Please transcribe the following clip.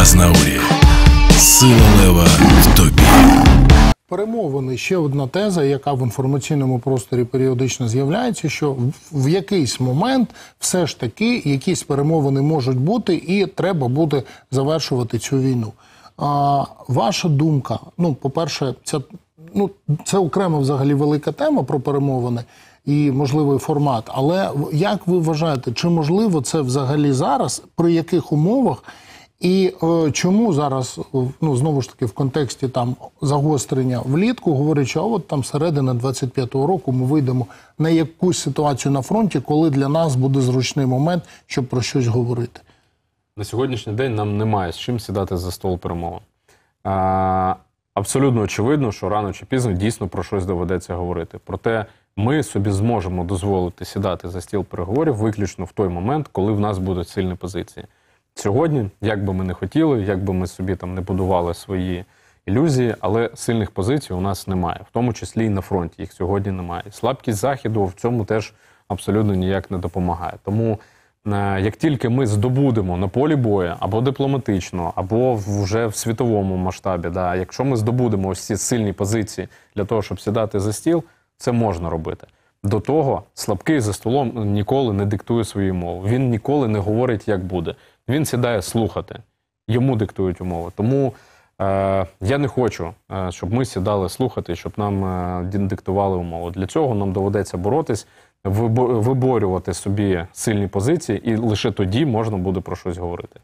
Газнаурі. Сила лева в тобі. Перемовини ще одна теза, яка в інформаційному просторі періодично з'являється, що в якийсь момент все ж таки якісь перемовини можуть бути, і треба буде завершувати цю війну. А, Ваша думка, ну, по-перше, ця ну це окремо взагалі велика тема про перемовини і можливий формат. Але як ви вважаєте, чи можливо це взагалі зараз, при яких умовах? І е, чому зараз е, ну знову ж таки в контексті там загострення влітку, говорять, що а от там середина 25-го року ми вийдемо на якусь ситуацію на фронті, коли для нас буде зручний момент, щоб про щось говорити? На сьогоднішній день нам немає з чим сідати за стол перемовин. А, Абсолютно очевидно, що рано чи пізно дійсно про щось доведеться говорити. Проте ми собі зможемо дозволити сідати за стіл переговорів виключно в той момент, коли в нас будуть сильні позиції сьогодні, як би ми не хотіли, як би ми собі там не будували свої ілюзії, але сильних позицій у нас немає, в тому числі і на фронті. Їх сьогодні немає. Слабкість західу в цьому теж абсолютно ніяк не допомагає. Тому е, як тільки ми здобудемо на полі бою або дипломатично, або вже в світовому масштабі, да, якщо ми здобудемо ось ці сильні позиції для того, щоб сідати за стіл, це можна робити. До того слабкий за столом ніколи не диктує свою мову. Він ніколи не говорить, як буде. Він сідає слухати, йому диктують умови. Тому е, я не хочу, е, щоб ми сідали слухати, щоб нам е, диктували умови. Для цього нам доведеться боротись, виборювати собі сильні позиції, і лише тоді можна буде про щось говорити.